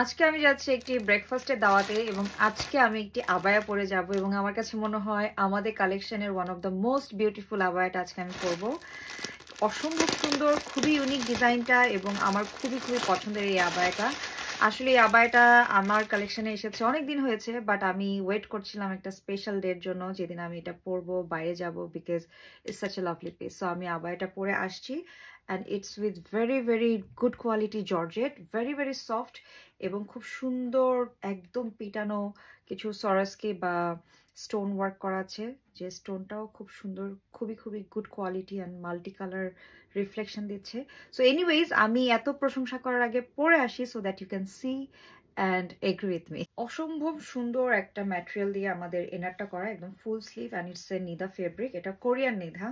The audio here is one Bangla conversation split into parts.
আজকে আমি যাচ্ছি একটি ব্রেকফাস্টের দাওয়াতে এবং আজকে আমি একটি আবায়া পরে যাব এবং আমার কাছে মনে হয় আমাদের কালেকশনের one of the most beautiful আবায়াটা আজকে আমি পরবো অসম্ভব সুন্দর খুবই ইউনিক ডিজাইনটা এবং আমার খুবই খুবই পছন্দের এই আবায়াটা আসলে এই আবায়াটা আমার কালেকশনে এসেছে অনেক দিন হয়েছে বাট আমি ওয়েট করছিলাম একটা স্পেশাল ডের জন্য যেদিন আমি এটা পরবো বাইরে যাব because it's such a lovely piece so আমি আবায়াটা পরে আসছি and it's with very very good quality georgette very very soft এবং খুব সুন্দর একদম পিটানো কিছু সরাসকে বা স্টোন ওয়ার্ক করা আছে যে স্টোনটাও খুব সুন্দর খুবই খুবই good quality and multi colour reflection দিচ্ছে সো এনিওয়েজ আমি এত প্রশংসা করার আগে পরে আসি so that you can see and agree with me অসম্ভব সুন্দর একটা ম্যাটেরিয়াল দিয়ে আমাদের এনারটা করা একদম full sleeve and it's a nida fabric এটা কোরিয়ান নিধা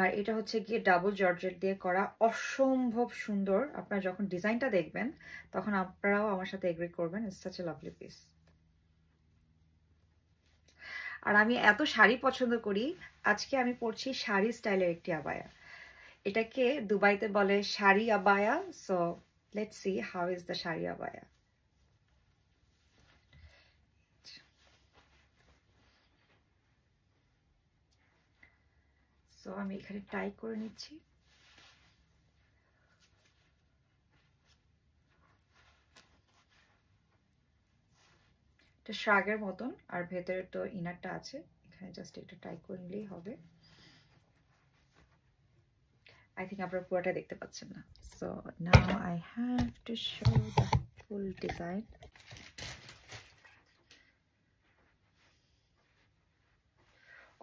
আর এটা হচ্ছে গিয়ে ডাবল জর্জেট দিয়ে করা অসম্ভব সুন্দর আপনারা যখন ডিজাইনটা দেখবেন তখন আপনারাও আমার সাথে এগ্রি করবেন it's such a lovely piece আর আমি এত শাড়ি পছন্দ করি আজকে আমি পরছি শাড়ি স্টাইলের একটি আবায়া এটাকে দুবাইতে বলে শাড়ি আবায়া so let's see how is the sari আবায়া সো আমি এখানে টাই করে নিচ্ছি এটা শ্রাগের মতন আর ভেতরে তো ইনারটা আছে এখানে জাস্ট একটু টাই করে নিলেই হবে I think আপনারা পুরোটা দেখতে পাচ্ছেন না so now I have to show the full design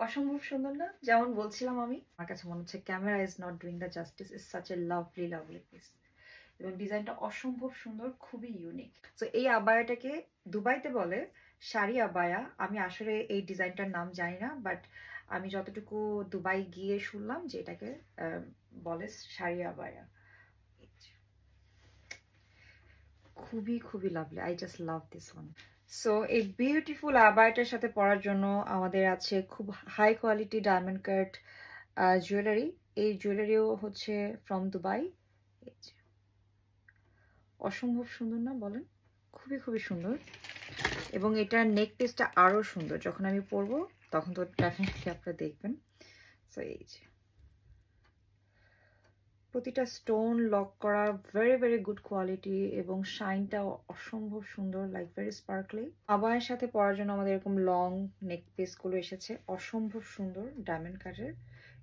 অসম্ভব সুন্দর না যেমন বলছিলাম আমি আমার কাছে মনে হচ্ছে camera is not doing the justice is such a lovely lovely piece এবং ডিজাইনটা অসম্ভব সুন্দর খুবই ইউনিক তো এই আবায়াটাকে দুবাইতে বলে শাড়ি আবায়া আমি আসলে এই ডিজাইনটার নাম জানি না বাট আমি যতটুকু দুবাই গিয়ে শুনলাম যে এটাকে বলে শাড়ি আবায়া খুবই খুবই lovely I just love this one so এই বিউটিফুল আবায়টার সাথে পরার জন্য আমাদের আছে খুব high quality diamond cut jewellery এই জুয়েলারিও হচ্ছে ফ্রম দুবাই অসম্ভব সুন্দর না বলেন খুবই খুবই সুন্দর এবং এটার নেক পিসটা আরও সুন্দর যখন আমি পরবো তখন তো ডেফিনেটলি আপনারা দেখবেন সো এই যে প্রতিটা স্টোন লক করা ভেরি ভেরি গুড কোয়ালিটি এবং শাইনটাও অসম্ভব সুন্দর লাইক ভেরি স্পার্কলি আবায়ের সাথে পরার জন্য আমাদের এরকম লং নেক পিসগুলো এসেছে অসম্ভব সুন্দর ডায়মন্ড কাটের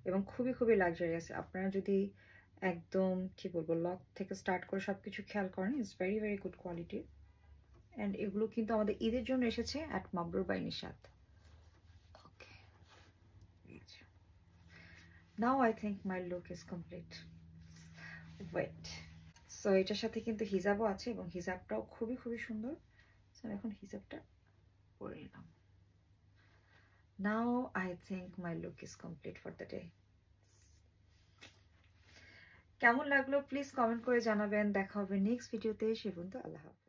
এবং খুবই খুবই লাক্সারিয়াস আপনারা যদি একদম কি বলবো লক থেকে স্টার্ট করে সব কিছু খেয়াল করেন it's very very good quality and এগুলো কিন্তু আমাদের ঈদের জন্য এসেছে at Mabrur by Nishad okay now I think my look is complete wait so এটার সাথে কিন্তু হিজাবও আছে এবং হিজাবটাও খুবই খুবই সুন্দর সো আমি এখন হিজাবটা পরে নিলাম now I think my look is complete for the day কেমন লাগলো প্লিজ কমেন্ট করে জানাবেন দেখা হবে নেক্সট ভিডিওতে সে পর্যন্ত আল্লাহ হাফিজ